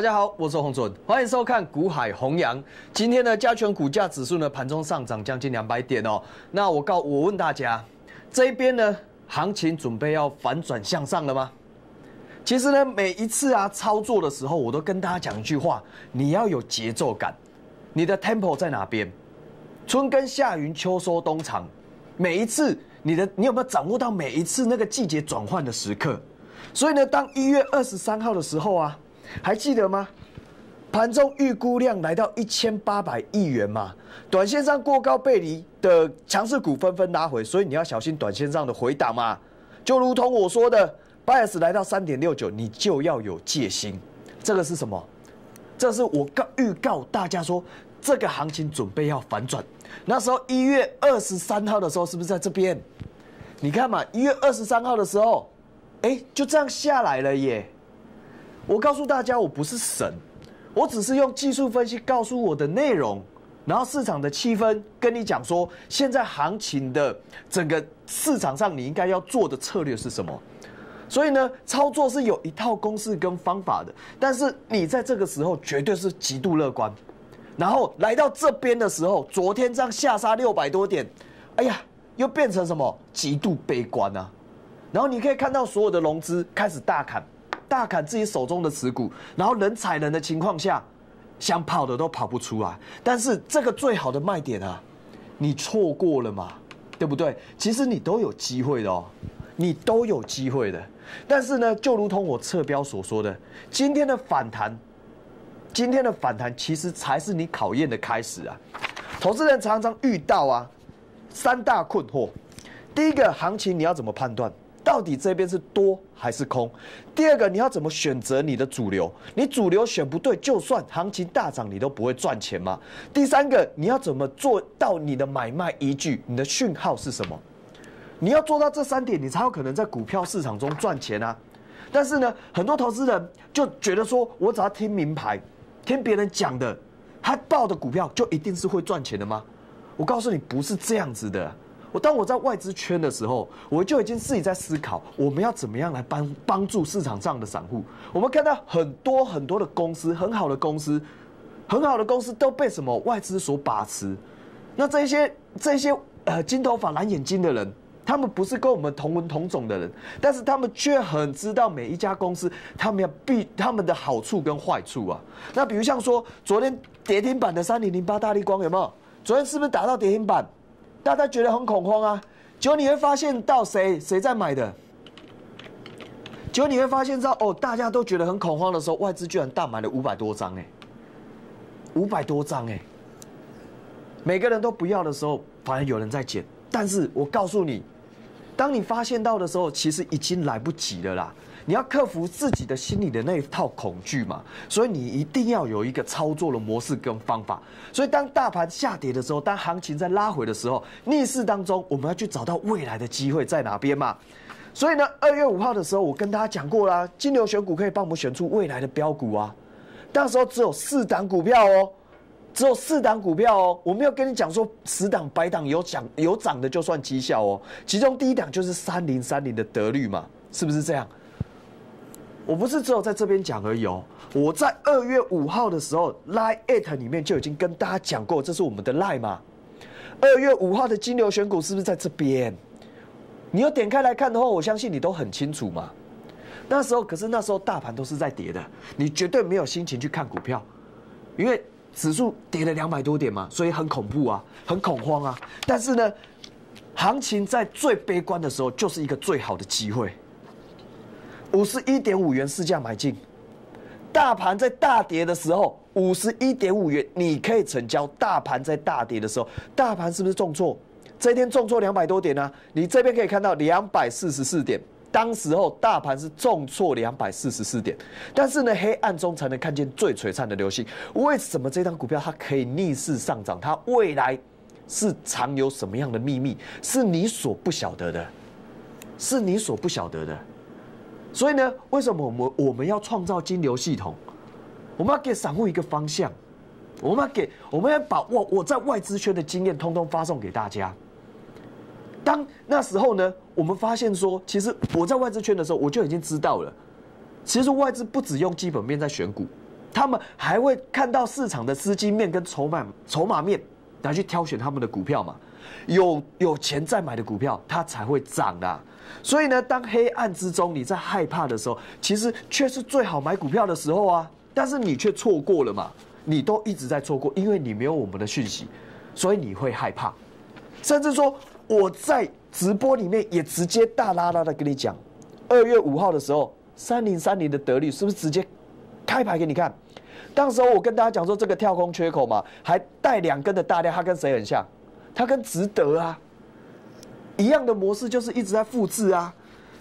大家好，我是洪准，欢迎收看《股海弘扬》。今天呢，加权股价指数呢，盘中上涨将近两百点哦。那我告我问大家，这一边呢，行情准备要反转向上了吗？其实呢，每一次啊操作的时候，我都跟大家讲一句话：你要有节奏感，你的 tempo 在哪边？春耕夏耘秋收冬藏，每一次你的你有没有掌握到每一次那个季节转换的时刻？所以呢，当一月二十三号的时候啊。还记得吗？盘中预估量来到一千八百亿元嘛？短线上过高背离的强势股纷纷拉回，所以你要小心短线上的回档嘛。就如同我说的，百 S 来到三点六九，你就要有戒心。这个是什么？这是我告预告大家说，这个行情准备要反转。那时候一月二十三号的时候，是不是在这边？你看嘛，一月二十三号的时候，哎，就这样下来了耶。我告诉大家，我不是神，我只是用技术分析告诉我的内容，然后市场的气氛跟你讲说，现在行情的整个市场上你应该要做的策略是什么？所以呢，操作是有一套公式跟方法的，但是你在这个时候绝对是极度乐观，然后来到这边的时候，昨天这样下杀六百多点，哎呀，又变成什么极度悲观啊？然后你可以看到所有的融资开始大砍。大砍自己手中的持股，然后人踩人的情况下，想跑的都跑不出来。但是这个最好的卖点啊，你错过了嘛？对不对？其实你都有机会的哦，你都有机会的。但是呢，就如同我侧标所说的，今天的反弹，今天的反弹其实才是你考验的开始啊。投资人常常遇到啊三大困惑：第一个，行情你要怎么判断？到底这边是多还是空？第二个，你要怎么选择你的主流？你主流选不对，就算行情大涨，你都不会赚钱吗？第三个，你要怎么做到你的买卖依据？你的讯号是什么？你要做到这三点，你才有可能在股票市场中赚钱啊！但是呢，很多投资人就觉得说，我只要听名牌，听别人讲的，他报的股票就一定是会赚钱的吗？我告诉你，不是这样子的。我当我在外资圈的时候，我就已经自己在思考，我们要怎么样来帮帮助市场上的散户。我们看到很多很多的公司，很好的公司，很好的公司都被什么外资所把持。那这些这些呃金头发蓝眼睛的人，他们不是跟我们同文同种的人，但是他们却很知道每一家公司他们要必他们的好处跟坏处啊。那比如像说昨天跌停板的三零零八，大力光有没有？昨天是不是打到跌停板？大家觉得很恐慌啊，结果你会发现到谁谁在买的，结果你会发现到哦，大家都觉得很恐慌的时候，外资居然大买了五百多张哎，五百多张哎，每个人都不要的时候，反而有人在捡。但是我告诉你，当你发现到的时候，其实已经来不及了啦。你要克服自己的心里的那一套恐惧嘛，所以你一定要有一个操作的模式跟方法。所以当大盘下跌的时候，当行情在拉回的时候，逆势当中，我们要去找到未来的机会在哪边嘛。所以呢，二月五号的时候，我跟大家讲过啦，金牛选股可以帮我们选出未来的标股啊。那时候只有四档股票哦，只有四档股票哦。我没有跟你讲说十档、百档有涨有涨的就算绩效哦。其中第一档就是三零三零的得率嘛，是不是这样？我不是只有在这边讲而已哦，我在二月五号的时候，lie at 里面就已经跟大家讲过，这是我们的 lie 嘛。二月五号的金牛选股是不是在这边？你要点开来看的话，我相信你都很清楚嘛。那时候可是那时候大盘都是在跌的，你绝对没有心情去看股票，因为指数跌了两百多点嘛，所以很恐怖啊，很恐慌啊。但是呢，行情在最悲观的时候，就是一个最好的机会。五十一点五元市价买进，大盘在大跌的时候，五十一点五元你可以成交。大盘在大跌的时候，大盘是不是重挫？这一天重挫两百多点啊！你这边可以看到两百四十四点，当时候大盘是重挫两百四十四点。但是呢，黑暗中才能看见最璀璨的流星。为什么这张股票它可以逆势上涨？它未来是藏有什么样的秘密？是你所不晓得的，是你所不晓得的。所以呢，为什么我们我们要创造金流系统？我们要给散户一个方向，我们要给我们要把我我在外资圈的经验通通发送给大家。当那时候呢，我们发现说，其实我在外资圈的时候，我就已经知道了，其实外资不只用基本面在选股，他们还会看到市场的资金面跟筹码筹码面。拿去挑选他们的股票嘛，有有钱再买的股票，它才会涨啊。所以呢，当黑暗之中你在害怕的时候，其实却是最好买股票的时候啊。但是你却错过了嘛，你都一直在错过，因为你没有我们的讯息，所以你会害怕。甚至说我在直播里面也直接大拉拉的跟你讲，二月五号的时候，三零三零的得利是不是直接开牌给你看？当时候我跟大家讲说，这个跳空缺口嘛，还带两根的大量，它跟谁很像？它跟值得啊，一样的模式就是一直在复制啊。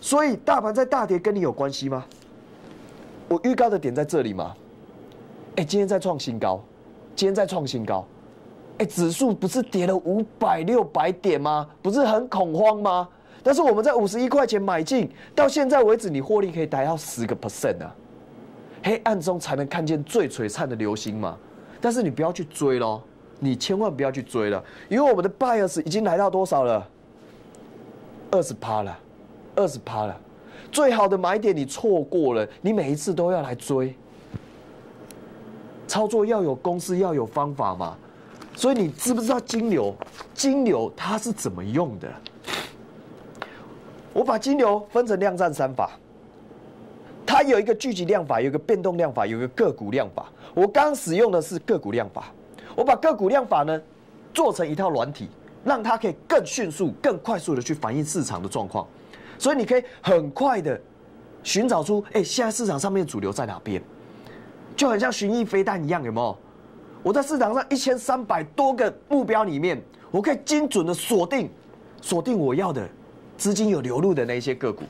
所以大盘在大跌跟你有关系吗？我预告的点在这里吗？哎，今天在创新高，今天在创新高。哎，指数不是跌了五百六百点吗？不是很恐慌吗？但是我们在五十一块钱买进，到现在为止你获利可以达到十个 percent 啊。黑暗中才能看见最璀璨的流星嘛，但是你不要去追咯，你千万不要去追了，因为我们的 buyers 已经来到多少了？二十趴了，二十趴了，最好的买点你错过了，你每一次都要来追，操作要有公式，要有方法嘛，所以你知不知道金牛？金牛它是怎么用的？我把金牛分成量战三法。它有一个聚集量法，有一个变动量法，有一个个股量法。我刚使用的是个股量法，我把个股量法呢做成一套软体，让它可以更迅速、更快速的去反映市场的状况。所以你可以很快的寻找出，哎，现在市场上面主流在哪边，就很像寻意飞弹一样，有没有？我在市场上一千三百多个目标里面，我可以精准的锁定，锁定我要的资金有流入的那些个股。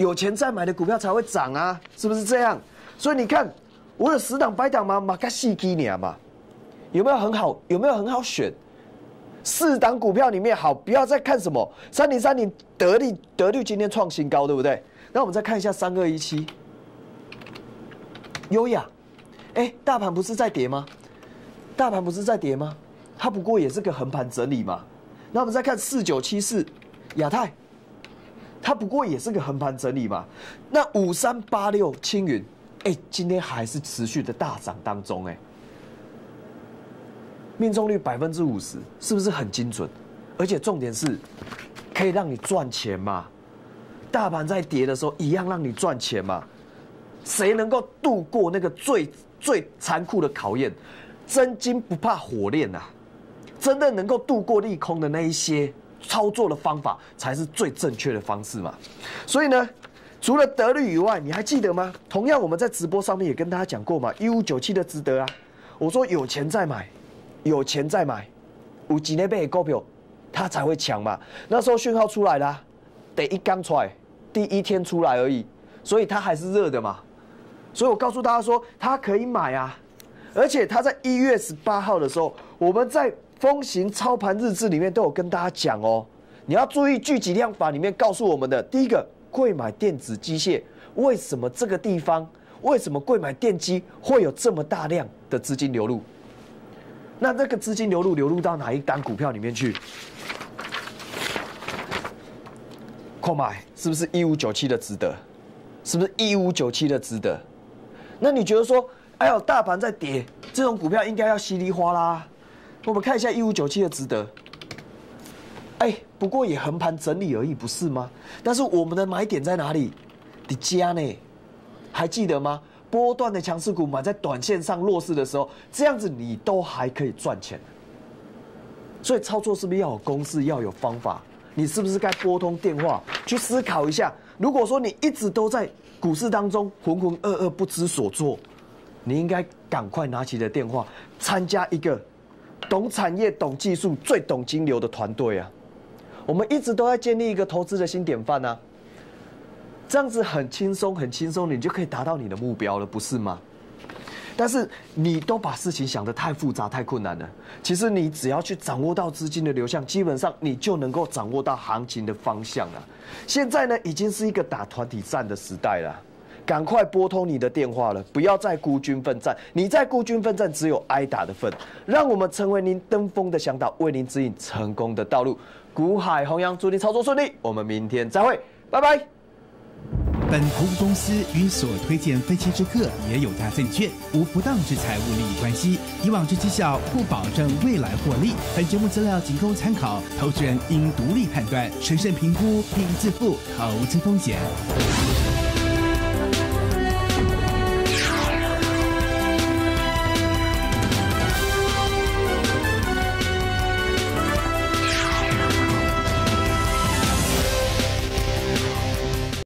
有钱再买的股票才会涨啊，是不是这样？所以你看，我有十档、百档嘛，马克西基你啊嘛，有没有很好？有没有很好选？四档股票里面好，不要再看什么三零三零得利得利，今天创新高，对不对？那我们再看一下三二一七，优雅，哎，大盘不是在跌吗？大盘不是在跌吗？它不过也是个横盘整理嘛。那我们再看四九七四，亚太。它不过也是个横盘整理嘛，那五三八六青云，哎，今天还是持续的大涨当中，哎，命中率百分之五十，是不是很精准？而且重点是，可以让你赚钱嘛？大盘在跌的时候一样让你赚钱嘛？谁能够度过那个最最残酷的考验？真金不怕火炼呐，真的能够度过利空的那一些。操作的方法才是最正确的方式嘛，所以呢，除了得率以外，你还记得吗？同样我们在直播上面也跟大家讲过嘛，一五九七的值得啊，我说有钱再买，有钱再买，五几那边也够表，他才会抢嘛。那时候讯号出来了，得一刚出来，第一天出来而已，所以它还是热的嘛，所以我告诉大家说，它可以买啊，而且它在一月十八号的时候，我们在。风行操盘日志里面都有跟大家讲哦，你要注意聚集量法里面告诉我们的第一个贵买电子机械，为什么这个地方为什么贵买电机会有这么大量的资金流入？那这个资金流入流入到哪一单股票里面去？购买是不是一五九七的值得？是不是一五九七的值得？那你觉得说，哎呦大盘在跌，这种股票应该要稀里哗啦？我们看一下一五九七的值得，哎，不过也横盘整理而已，不是吗？但是我们的买点在哪里？你加呢，还记得吗？波段的强势股买在短线上弱势的时候，这样子你都还可以赚钱。所以操作是不是要有公式，要有方法？你是不是该拨通电话去思考一下？如果说你一直都在股市当中浑浑噩噩不知所措，你应该赶快拿起的电话参加一个。懂产业、懂技术、最懂金流的团队啊！我们一直都在建立一个投资的新典范啊！这样子很轻松，很轻松，你就可以达到你的目标了，不是吗？但是你都把事情想得太复杂、太困难了。其实你只要去掌握到资金的流向，基本上你就能够掌握到行情的方向了。现在呢，已经是一个打团体战的时代了。赶快拨通你的电话了，不要再孤军奋战。你再孤军奋战，只有挨打的份。让我们成为您登峰的向导，为您指引成功的道路。古海弘扬祝您操作顺利，我们明天再会，拜拜。本投资公司与所推荐分析之客也有大证券无不当之财务利益关系，以往之绩效不保证未来获利。本节目资料仅供参考，投资人应独立判断，审慎评估，并自负投资风险。